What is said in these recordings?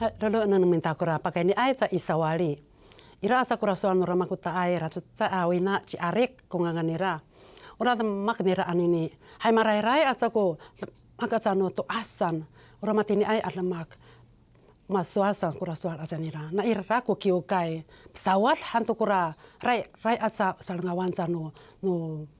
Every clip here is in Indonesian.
Lalu na minta kura pakai ini ai ta isawali. Ira asa kura soal nura makuta ai ratu ta awina ci arek kongangan ira. Ura ta mak nira anini. Hai marai rai asa ko maka tsano tu asan. mati matini aja atla mak. Ma soal san kura soal asan ira. Na ira rako kiokai. Pesawat hantu kura rai rai asa sal ngawan tsano no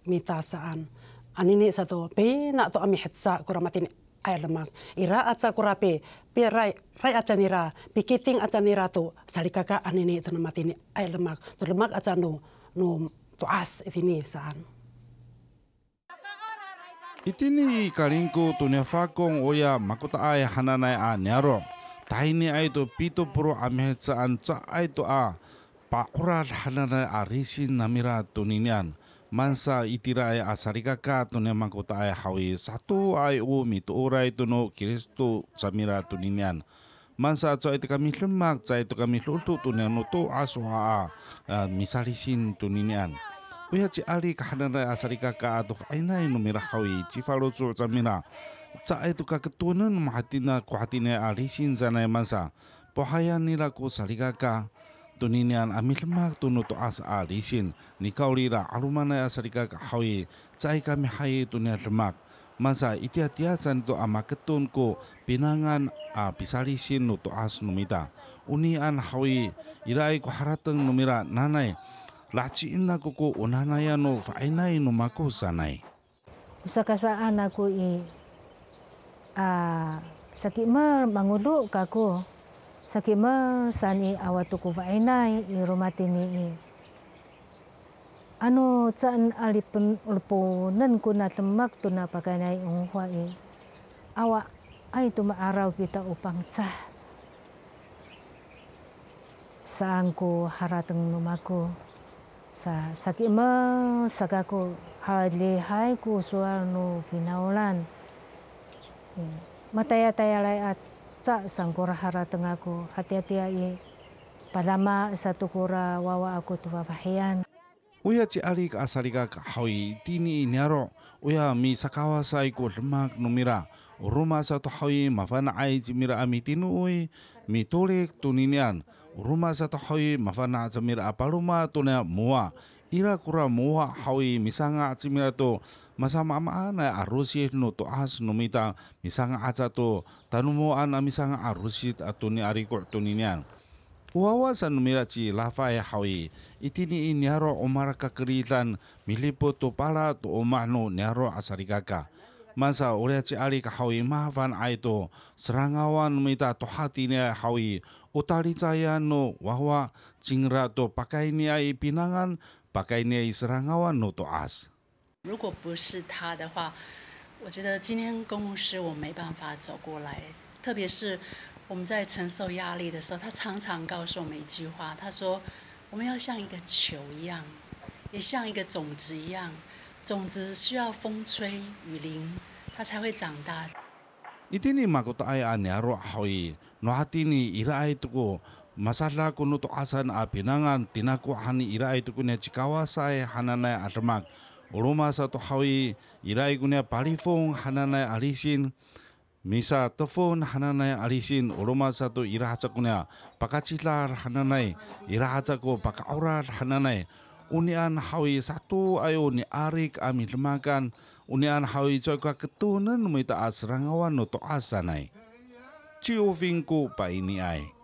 mitasaan. Anini satu pe nak amihetsa ami hetsa kura matini aelemak ira atsa kurape pe rai rai acanira pikiting acanira tu salikaka anini tanamatini aelemak tu lemak acanu nu tuas itini saan itini karinku tuniafakong oya makuta ai hananai a nyaro taini ai to pito puro amehetsa anca ai to a pa ora hananai a risi namira tuninian mansa itira ay asarika ka to ne ay hawi satu ay umi tu urai to no samira tuninian mansa cho itu kami lemak cha itu kami lulu to no to aswa misalisin tuninian ninian Uya ci ali kahanan asarika ka atau aina inu mirah hawi ci falo samira ca itu ka ketunan mahatina kuhatine alisin sanai mansa pohayani laku sarika ka amil mak tunu to as alisin nikaulira arumana asarika kahawi cai kami hai tunia lemak masa itiatiasan to amaketun ko pinangan a pisalisin no to as numita unian hawi irai ko harateng numira nanai laci inna koko unanaya no fainai no mako sanai sakasaan aku i a sakit mer manguluk kako sakima sani awatukuva ainai irumati nii. Ano saan alipun nan ko na tumak to na pakanay unghuai. Awa ay tumaaraw kita upang tsah. Saan ko haratang numako. Sa sakima sakako hardly hay ko suwar no kinaulan. Mataya-taya lay at sa sangkura hara tengaku hati-hati ai ya, palama satu kura wawa aku tu wafahian Uya ci ali ka asariga ka hawi tini nyaro uya mi sakawa sai ko lemak numira rumah satu hawi mafan ai mira ami tinu ui mi tolek tuninian rumah satu hawi mafan zamira apa rumah tunia mua ira kura moha hawi misanga achimira to masama ama ana arusi no to as no mita misanga acha to tanumo ana misanga arusi atuni ari ko tuninian Wawasan miraci ya hawi itini inyaro omara kakeritan milipo to pala to omahno nyaro asarikaka. 如果不是他的话，我觉得今天公司我没办法走过来，特别是我们在承受压力的时候，他常常告诉我们一句话，他说我们要像一个球一样，也像一个种子一样。种子需要风吹雨淋，它才会长大。伊蒂尼马古托爱阿尼罗阿威罗阿蒂伊拉爱托马萨拉库诺托阿森阿宾 angan，蒂尼伊拉爱托库尼亚吉瓦塞汉纳奈阿德马，乌鲁马萨托阿威伊拉库尼亚帕利汉纳奈阿里辛，米萨特冯汉纳奈阿里辛乌鲁马萨托伊拉哈扎库尼巴卡奇拉汉纳奈伊拉哈扎库巴卡奥拉汉纳奈。unian hawi satu ayo ni arik ami makan unian hawi coika ketunen mita asrangawan no to asanai ciu vingku pa ini ai